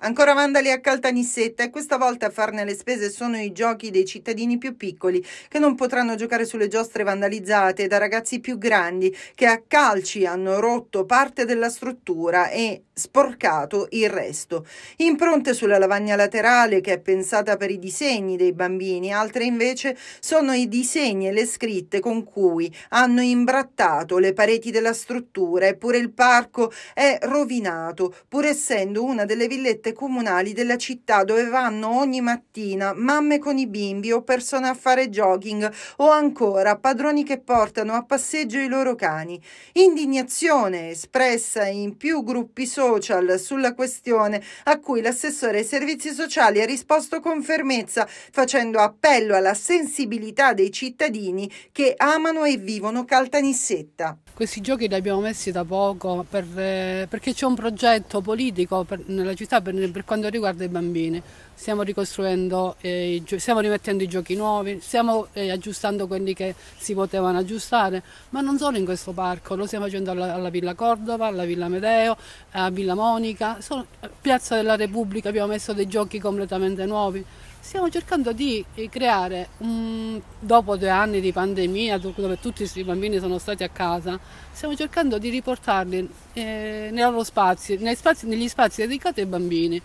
Ancora vandali a Caltanissetta e questa volta a farne le spese sono i giochi dei cittadini più piccoli che non potranno giocare sulle giostre vandalizzate da ragazzi più grandi che a calci hanno rotto parte della struttura e sporcato il resto. Impronte sulla lavagna laterale che è pensata per i disegni dei bambini, altre invece sono i disegni e le scritte con cui hanno imbrattato le pareti della struttura eppure il parco è rovinato pur essendo una delle villette feste comunali della città dove vanno ogni mattina mamme con i bimbi o persone a fare jogging o ancora padroni che portano a passeggio i loro cani. Indignazione espressa in più gruppi social sulla questione a cui l'assessore ai servizi sociali ha risposto con fermezza facendo appello alla sensibilità dei cittadini che amano e vivono Caltanissetta. Questi giochi li abbiamo messi da poco per, eh, perché c'è un progetto politico per, nella città per per quanto riguarda i bambini. Stiamo ricostruendo, eh, stiamo rimettendo i giochi nuovi, stiamo eh, aggiustando quelli che si potevano aggiustare, ma non solo in questo parco, lo stiamo facendo alla, alla Villa Cordova, alla Villa Medeo, a Villa Monica, solo, eh, Piazza della Repubblica abbiamo messo dei giochi completamente nuovi stiamo cercando di eh, creare, um, dopo due anni di pandemia, dove tutti i bambini sono stati a casa, stiamo cercando di riportarli eh, spazi, spazi, negli spazi dedicati ai bambini.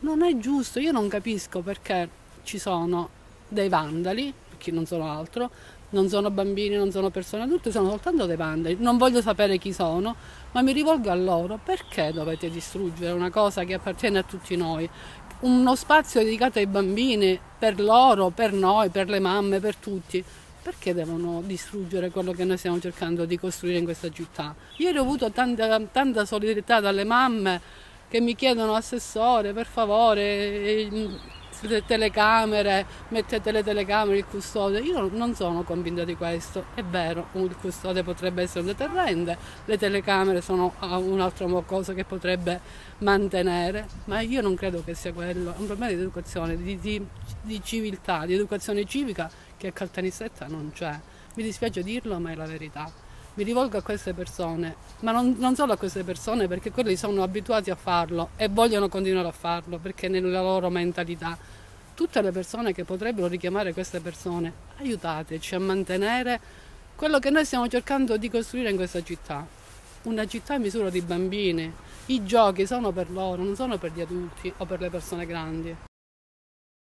Non è giusto, io non capisco perché ci sono dei vandali, perché non sono altro, non sono bambini, non sono persone adulte, sono soltanto dei vandali. Non voglio sapere chi sono, ma mi rivolgo a loro. Perché dovete distruggere una cosa che appartiene a tutti noi? uno spazio dedicato ai bambini, per loro, per noi, per le mamme, per tutti. Perché devono distruggere quello che noi stiamo cercando di costruire in questa città? Ieri ho avuto tanta, tanta solidarietà dalle mamme che mi chiedono assessore, per favore, eh, le telecamere, mettete le telecamere, il custode. Io non sono convinta di questo. È vero, il custode potrebbe essere un deterrente, le telecamere sono ah, un'altra cosa che potrebbe mantenere, ma io non credo che sia quello. È un problema di educazione, di, di, di civiltà, di educazione civica che a Caltanissetta non c'è. Mi dispiace dirlo, ma è la verità mi rivolgo a queste persone, ma non, non, solo a queste persone perché quelli sono abituati a farlo e vogliono continuare a farlo perché nella loro mentalità. Tutte le persone che potrebbero richiamare queste persone, aiutateci a mantenere quello che noi stiamo cercando di costruire in questa città. Una città a misura di bambini. I giochi sono per loro, non sono per gli adulti o per le persone grandi.